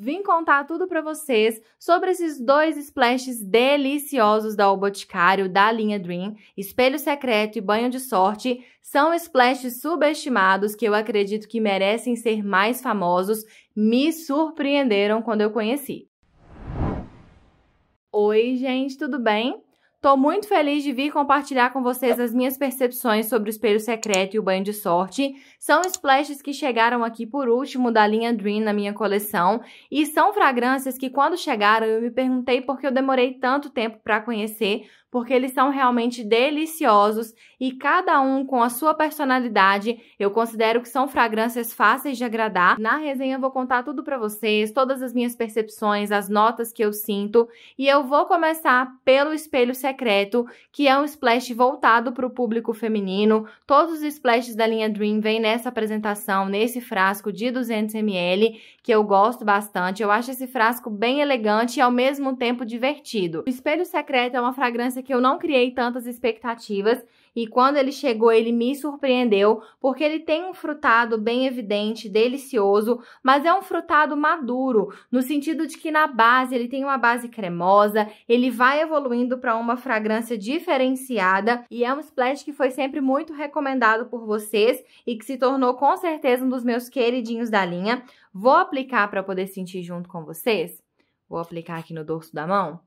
Vim contar tudo para vocês sobre esses dois splashes deliciosos da O Boticário da linha Dream, Espelho Secreto e Banho de Sorte. São splashes subestimados que eu acredito que merecem ser mais famosos. Me surpreenderam quando eu conheci. Oi, gente, tudo bem? Tô muito feliz de vir compartilhar com vocês as minhas percepções sobre o espelho secreto e o banho de sorte. São splashes que chegaram aqui por último da linha Dream na minha coleção e são fragrâncias que quando chegaram eu me perguntei por que eu demorei tanto tempo para conhecer, porque eles são realmente deliciosos e cada um com a sua personalidade. Eu considero que são fragrâncias fáceis de agradar. Na resenha eu vou contar tudo para vocês, todas as minhas percepções, as notas que eu sinto, e eu vou começar pelo Espelho Secreto, que é um splash voltado para o público feminino. Todos os splashes da linha Dream vêm nessa apresentação, nesse frasco de 200 ml, que eu gosto bastante. Eu acho esse frasco bem elegante e ao mesmo tempo divertido. O Espelho Secreto é uma fragrância que eu não criei tantas expectativas e quando ele chegou ele me surpreendeu, porque ele tem um frutado bem evidente, delicioso, mas é um frutado maduro, no sentido de que na base ele tem uma base cremosa, ele vai evoluindo para uma fragrância diferenciada e é um splash que foi sempre muito recomendado por vocês e que se tornou com certeza um dos meus queridinhos da linha. Vou aplicar para poder sentir junto com vocês. Vou aplicar aqui no dorso da mão.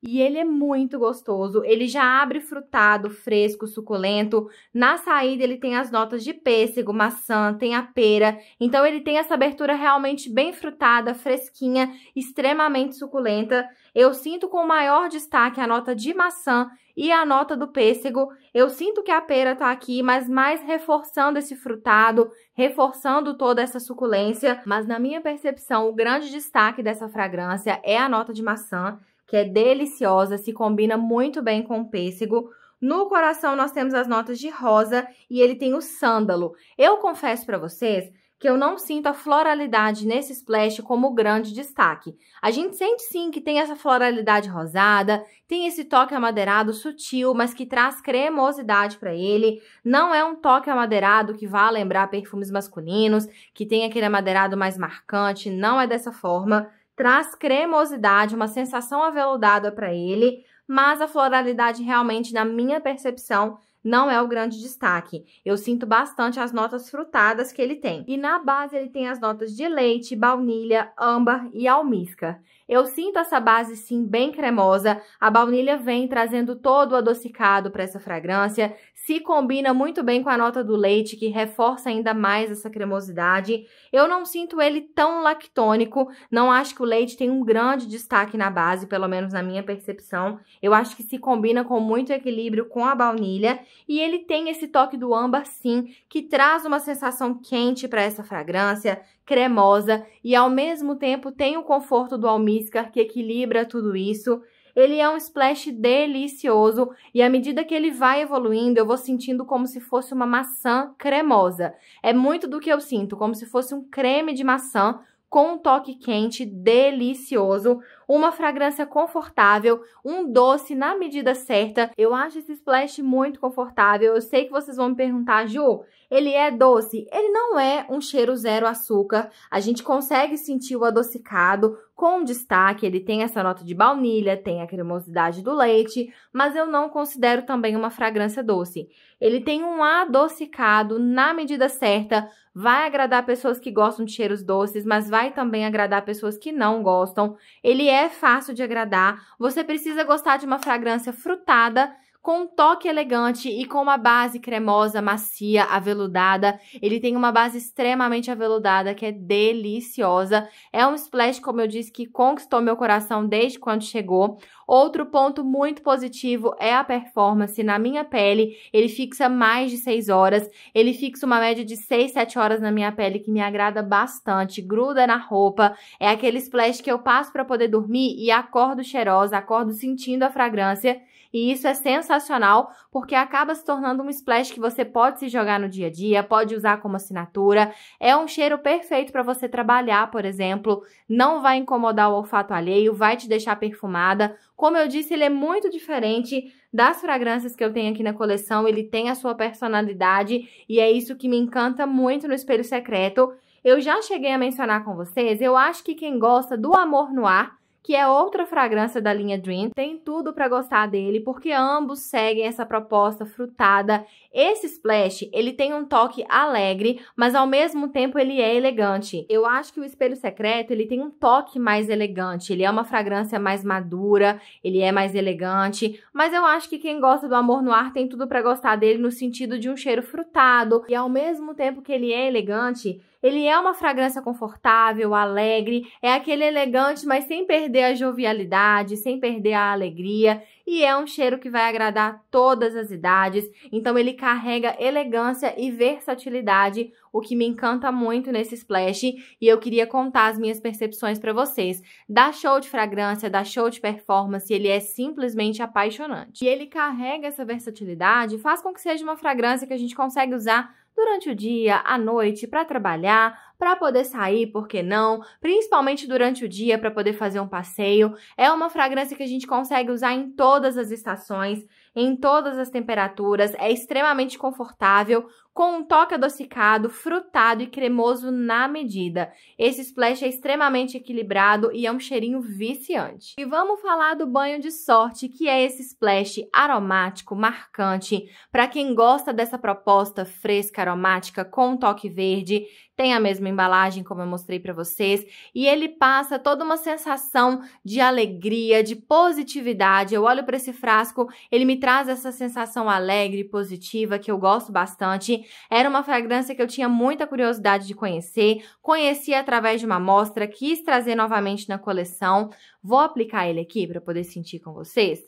E ele é muito gostoso. Ele já abre frutado, fresco, suculento. Na saída ele tem as notas de pêssego, maçã, tem a pera. Então ele tem essa abertura realmente bem frutada, fresquinha, extremamente suculenta. Eu sinto com maior destaque a nota de maçã e a nota do pêssego. Eu sinto que a pera tá aqui, mas mais reforçando esse frutado, reforçando toda essa suculência. Mas na minha percepção, o grande destaque dessa fragrância é a nota de maçã que é deliciosa, se combina muito bem com o pêssego. No coração nós temos as notas de rosa e ele tem o sândalo. Eu confesso para vocês que eu não sinto a floralidade nesse splash como grande destaque. A gente sente sim que tem essa floralidade rosada, tem esse toque amadeirado sutil, mas que traz cremosidade para ele. Não é um toque amadeirado que vá lembrar perfumes masculinos, que tem aquele amadeirado mais marcante, não é dessa forma traz cremosidade, uma sensação aveludada para ele, mas a floralidade realmente, na minha percepção, não é o grande destaque. Eu sinto bastante as notas frutadas que ele tem. E na base ele tem as notas de leite, baunilha, âmbar e almíscar. Eu sinto essa base sim bem cremosa. A baunilha vem trazendo todo o adocicado para essa fragrância, se combina muito bem com a nota do leite, que reforça ainda mais essa cremosidade. Eu não sinto ele tão lactônico, não acho que o leite tem um grande destaque na base, pelo menos na minha percepção. Eu acho que se combina com muito equilíbrio com a baunilha e ele tem esse toque do âmbar sim, que traz uma sensação quente para essa fragrância, cremosa e ao mesmo tempo tem o conforto do almíscar que equilibra tudo isso. Ele é um splash delicioso e à medida que ele vai evoluindo, eu vou sentindo como se fosse uma maçã cremosa. É muito do que eu sinto, como se fosse um creme de maçã com um toque quente delicioso, uma fragrância confortável, um doce na medida certa. Eu acho esse splash muito confortável. Eu sei que vocês vão me perguntar, Ju, ele é doce? Ele não é um cheiro zero açúcar. A gente consegue sentir o adocicado com destaque. Ele tem essa nota de baunilha, tem a cremosidade do leite, mas eu não considero também uma fragrância doce. Ele tem um adocicado na medida certa, vai agradar pessoas que gostam de cheiros doces, mas vai também agradar pessoas que não gostam. Ele é fácil de agradar. Você precisa gostar de uma fragrância frutada com um toque elegante e com uma base cremosa, macia, aveludada. Ele tem uma base extremamente aveludada que é deliciosa. É um splash, como eu disse, que conquistou meu coração desde quando chegou. Outro ponto muito positivo é a performance na minha pele. Ele fixa mais de 6 horas. Ele fixa uma média de 6, 7 horas na minha pele, que me agrada bastante. Gruda na roupa. É aquele splash que eu passo para poder dormir e acordo cheirosa, acordo sentindo a fragrância. E isso é sensacional porque acaba se tornando um splash que você pode se jogar no dia a dia, pode usar como assinatura. É um cheiro perfeito para você trabalhar, por exemplo. Não vai incomodar o olfato alheio, vai te deixar perfumada. Como eu disse, ele é muito diferente das fragrâncias que eu tenho aqui na coleção. Ele tem a sua personalidade e é isso que me encanta muito no Espelho Secreto. Eu já cheguei a mencionar com vocês, eu acho que quem gosta do Amor no Ar que é outra fragrância da linha Dream. Tem tudo para gostar dele, porque ambos seguem essa proposta frutada. Esse splash, ele tem um toque alegre, mas ao mesmo tempo ele é elegante. Eu acho que o Espelho Secreto, ele tem um toque mais elegante. Ele é uma fragrância mais madura, ele é mais elegante, mas eu acho que quem gosta do Amor no Ar tem tudo para gostar dele no sentido de um cheiro frutado e ao mesmo tempo que ele é elegante, ele é uma fragrância confortável, alegre, é aquele elegante, mas sem perder a jovialidade, sem perder a alegria, e é um cheiro que vai agradar todas as idades. Então ele carrega elegância e versatilidade, o que me encanta muito nesse splash, e eu queria contar as minhas percepções para vocês. Da show de fragrância, da show de performance, ele é simplesmente apaixonante. E ele carrega essa versatilidade, faz com que seja uma fragrância que a gente consegue usar durante o dia, à noite, para trabalhar, para poder sair, por que não? Principalmente durante o dia para poder fazer um passeio. É uma fragrância que a gente consegue usar em todas as estações, em todas as temperaturas, é extremamente confortável, com um toque adocicado, frutado e cremoso na medida. Esse splash é extremamente equilibrado e é um cheirinho viciante. E vamos falar do banho de sorte, que é esse splash aromático, marcante, para quem gosta dessa proposta fresca, aromática, com um toque verde, tem a mesma embalagem como eu mostrei para vocês e ele passa toda uma sensação de alegria, de positividade. Eu olho para esse frasco, ele me traz essa sensação alegre, positiva que eu gosto bastante era uma fragrância que eu tinha muita curiosidade de conhecer, conheci através de uma amostra, quis trazer novamente na coleção. Vou aplicar ele aqui para poder sentir com vocês,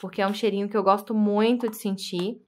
porque é um cheirinho que eu gosto muito de sentir.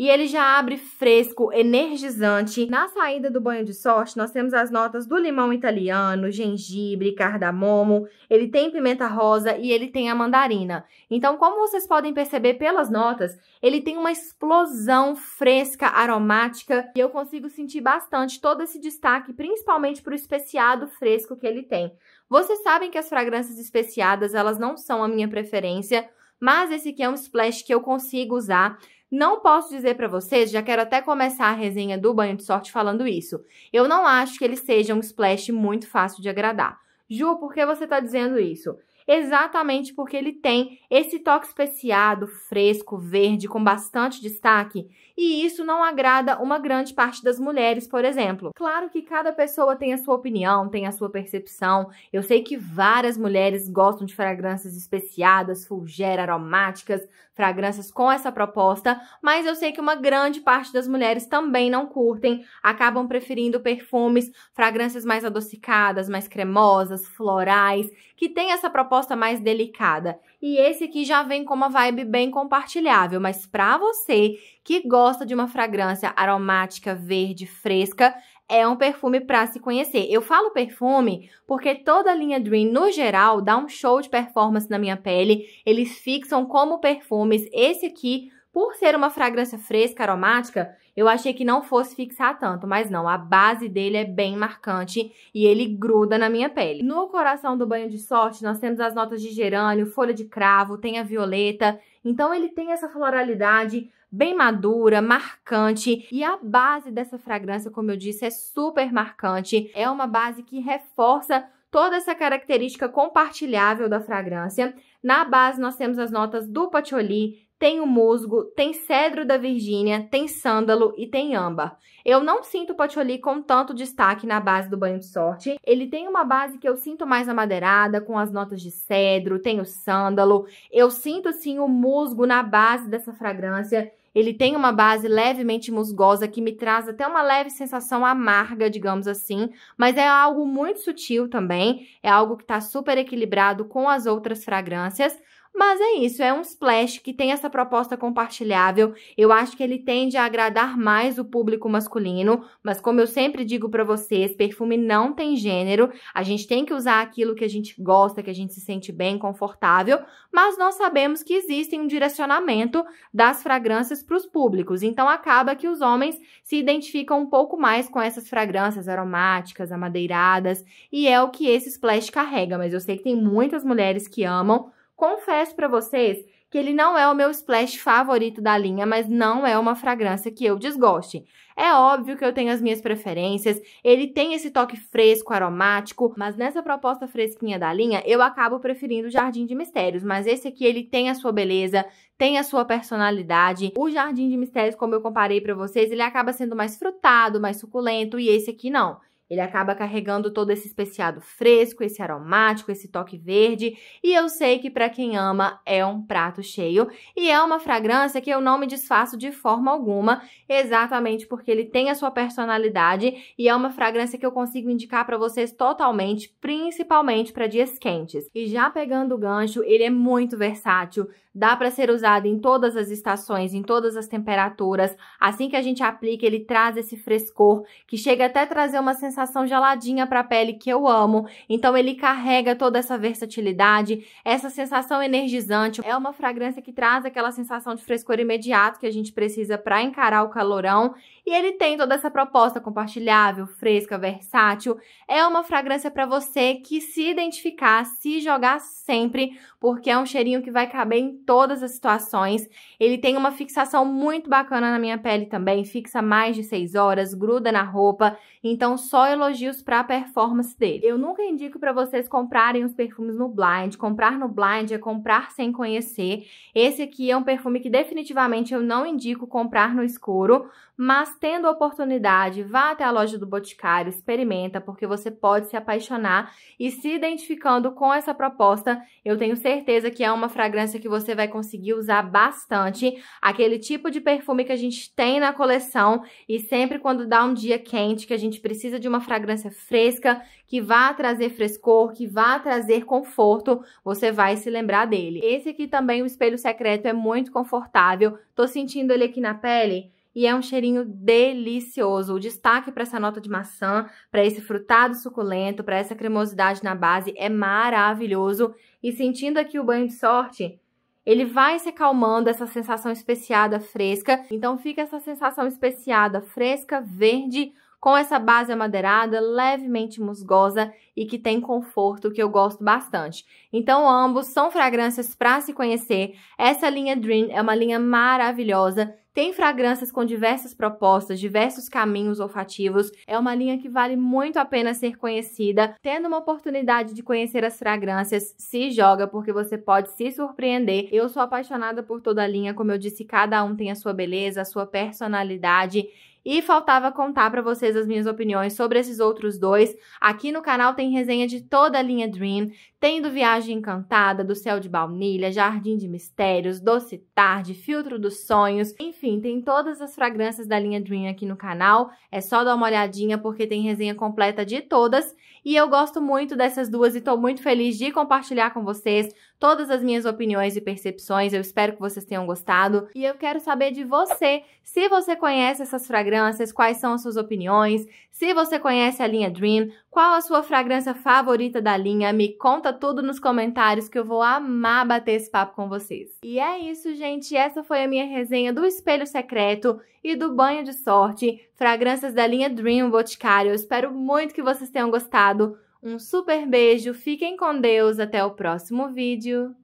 E ele já abre fresco, energizante. Na saída do banho de sorte, nós temos as notas do limão italiano, gengibre, cardamomo. Ele tem pimenta rosa e ele tem a mandarina. Então, como vocês podem perceber pelas notas, ele tem uma explosão fresca, aromática. E eu consigo sentir bastante todo esse destaque, principalmente para o especiado fresco que ele tem. Vocês sabem que as fragrâncias especiadas, elas não são a minha preferência, mas esse aqui é um splash que eu consigo usar. Não posso dizer para vocês, já quero até começar a resenha do banho de sorte falando isso. Eu não acho que ele seja um splash muito fácil de agradar. Ju, por que você está dizendo isso? exatamente porque ele tem esse toque especiado, fresco, verde, com bastante destaque, e isso não agrada uma grande parte das mulheres, por exemplo. Claro que cada pessoa tem a sua opinião, tem a sua percepção. Eu sei que várias mulheres gostam de fragrâncias especiadas, fulgera, aromáticas, fragrâncias com essa proposta, mas eu sei que uma grande parte das mulheres também não curtem, acabam preferindo perfumes, fragrâncias mais adocicadas, mais cremosas, florais, que tem essa proposta proposta mais delicada. E esse aqui já vem com uma vibe bem compartilhável, mas para você que gosta de uma fragrância aromática, verde, fresca, é um perfume para se conhecer. Eu falo perfume porque toda a linha Dream, no geral, dá um show de performance na minha pele. Eles fixam como perfumes. Esse aqui por ser uma fragrância fresca, aromática, eu achei que não fosse fixar tanto, mas não, a base dele é bem marcante e ele gruda na minha pele. No coração do banho de sorte, nós temos as notas de gerânio, folha de cravo, tem a violeta, então ele tem essa floralidade bem madura, marcante, e a base dessa fragrância, como eu disse, é super marcante, é uma base que reforça toda essa característica compartilhável da fragrância. Na base, nós temos as notas do patchouli, tem o musgo, tem cedro da Virgínia, tem sândalo e tem âmbar. Eu não sinto o patchouli com tanto destaque na base do banho de sorte. Ele tem uma base que eu sinto mais amadeirada, com as notas de cedro, tem o sândalo. Eu sinto, sim, o musgo na base dessa fragrância. Ele tem uma base levemente musgosa que me traz até uma leve sensação amarga, digamos assim, mas é algo muito sutil também, é algo que está super equilibrado com as outras fragrâncias, mas é isso, é um splash que tem essa proposta compartilhável. Eu acho que ele tende a agradar mais o público masculino, mas como eu sempre digo para vocês, perfume não tem gênero. A gente tem que usar aquilo que a gente gosta, que a gente se sente bem, confortável, mas nós sabemos que existe um direcionamento das fragrâncias para os públicos. Então acaba que os homens se identificam um pouco mais com essas fragrâncias aromáticas, amadeiradas, e é o que esse splash carrega, mas eu sei que tem muitas mulheres que amam confesso para vocês que ele não é o meu splash favorito da linha, mas não é uma fragrância que eu desgoste. É óbvio que eu tenho as minhas preferências, ele tem esse toque fresco, aromático, mas nessa proposta fresquinha da linha, eu acabo preferindo o Jardim de Mistérios, mas esse aqui ele tem a sua beleza, tem a sua personalidade. O Jardim de Mistérios, como eu comparei para vocês, ele acaba sendo mais frutado, mais suculento, e esse aqui não. Ele acaba carregando todo esse especiado fresco, esse aromático, esse toque verde. E eu sei que para quem ama é um prato cheio e é uma fragrância que eu não me desfaço de forma alguma, exatamente porque ele tem a sua personalidade e é uma fragrância que eu consigo indicar para vocês totalmente, principalmente para dias quentes. E já pegando o gancho, ele é muito versátil dá para ser usado em todas as estações, em todas as temperaturas. Assim que a gente aplica, ele traz esse frescor que chega até trazer uma sensação geladinha para a pele que eu amo. Então ele carrega toda essa versatilidade, essa sensação energizante. É uma fragrância que traz aquela sensação de frescor imediato que a gente precisa para encarar o calorão. E ele tem toda essa proposta compartilhável, fresca, versátil. É uma fragrância para você que se identificar, se jogar sempre, porque é um cheirinho que vai caber em todas as situações. Ele tem uma fixação muito bacana na minha pele também, fixa mais de 6 horas, gruda na roupa, então só elogios pra performance dele. Eu nunca indico pra vocês comprarem os perfumes no blind, comprar no blind é comprar sem conhecer. Esse aqui é um perfume que definitivamente eu não indico comprar no escuro, mas tendo a oportunidade, vá até a loja do Boticário, experimenta, porque você pode se apaixonar e se identificando com essa proposta, eu tenho certeza que é uma fragrância que você você vai conseguir usar bastante aquele tipo de perfume que a gente tem na coleção e sempre quando dá um dia quente, que a gente precisa de uma fragrância fresca, que vá trazer frescor, que vá trazer conforto, você vai se lembrar dele. Esse aqui também, o espelho secreto, é muito confortável. Tô sentindo ele aqui na pele e é um cheirinho delicioso. O destaque para essa nota de maçã, para esse frutado suculento, para essa cremosidade na base é maravilhoso. E sentindo aqui o banho de sorte, ele vai se acalmando, essa sensação especiada fresca. Então fica essa sensação especiada fresca, verde, com essa base amadeirada, levemente musgosa e que tem conforto, que eu gosto bastante. Então, ambos são fragrâncias para se conhecer. Essa linha Dream é uma linha maravilhosa, tem fragrâncias com diversas propostas, diversos caminhos olfativos. É uma linha que vale muito a pena ser conhecida. Tendo uma oportunidade de conhecer as fragrâncias, se joga porque você pode se surpreender. Eu sou apaixonada por toda a linha, como eu disse, cada um tem a sua beleza, a sua personalidade e faltava contar para vocês as minhas opiniões sobre esses outros dois. Aqui no canal tem resenha de toda a linha Dream, tendo Viagem Encantada, do Céu de Baunilha, Jardim de Mistérios, Doce Tarde, Filtro dos Sonhos, enfim, tem todas as fragrâncias da linha Dream aqui no canal, é só dar uma olhadinha porque tem resenha completa de todas e eu gosto muito dessas duas e estou muito feliz de compartilhar com vocês todas as minhas opiniões e percepções, eu espero que vocês tenham gostado e eu quero saber de você, se você conhece essas fragrâncias, quais são as suas opiniões, se você conhece a linha Dream, qual a sua fragrância favorita da linha, me conta conta tudo nos comentários que eu vou amar bater esse papo com vocês. E é isso, gente. Essa foi a minha resenha do Espelho Secreto e do Banho de Sorte, fragrâncias da linha Dream Boticário. Eu espero muito que vocês tenham gostado. Um super beijo, fiquem com Deus, até o próximo vídeo.